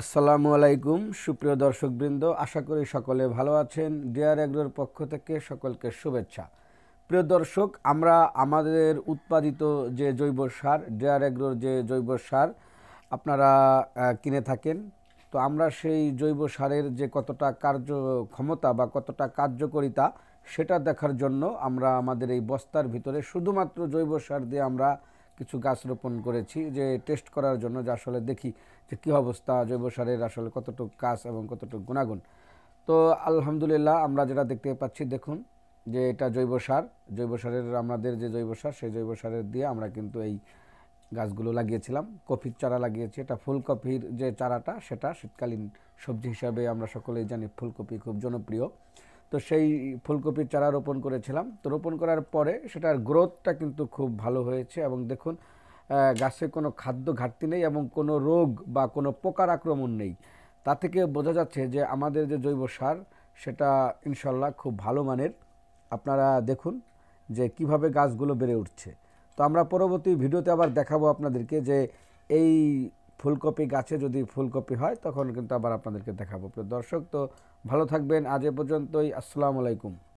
আসসালামু আলাইকুম সুপ্রিয় দর্শকবৃন্দ আশা করি সকলে ভালো আছেন ডিয়ার এগ্রোর পক্ষ থেকে সকলকে শুভেচ্ছা প্রিয় দর্শক আমরা আমাদের উৎপাদিত যে জৈব সার ডিয়ার এগ্রোর যে জৈব সার আপনারা কিনে থাকেন তো আমরা সেই জৈব সারের যে কতটা কার্য ক্ষমতা বা কতটা কার্যকরিতা সেটা দেখার জন্য আমরা আমাদের এই বস্তার ভিতরে শুধুমাত্র জৈব সার দিয়ে আমরা কিছু গাছ রোপণ করেছি যে টেস্ট করার জন্য যে আসলে দেখি যে কী অবস্থা জৈব সারের আসলে কতটুকু কাজ এবং কতটুকু গুণাগুণ তো আলহামদুলিল্লাহ আমরা যেটা দেখতে পাচ্ছি দেখুন যে এটা জৈব সার জৈব সারের আমাদের যে জৈব সার সেই জৈব সারের দিয়ে আমরা কিন্তু এই গাছগুলো লাগিয়েছিলাম কফির চারা লাগিয়েছি এটা ফুলকপির যে চারাটা সেটা শীতকালীন সবজি হিসাবে আমরা সকলেই জানি ফুলকপি খুব জনপ্রিয় তো সেই ফুলকপির চারা রোপণ করেছিলাম তো রোপণ করার পরে সেটার গ্রোথটা কিন্তু খুব ভালো হয়েছে এবং দেখুন গাছে কোনো খাদ্য ঘাটতি নেই এবং কোনো রোগ বা কোনো পোকার আক্রমণ নেই তা থেকে বোঝা যাচ্ছে যে আমাদের যে জৈব সার সেটা ইনশাল্লাহ খুব ভালো মানের আপনারা দেখুন যে কিভাবে গাছগুলো বেড়ে উঠছে তো আমরা পরবর্তী ভিডিওতে আবার দেখাবো আপনাদেরকে যে এই ফুলকপি গাছে যদি ফুলকপি হয় তখন কিন্তু আবার আপনাদেরকে দেখাবো দর্শক তো ভালো থাকবেন আজ এ পর্যন্তই আসসালামু আলাইকুম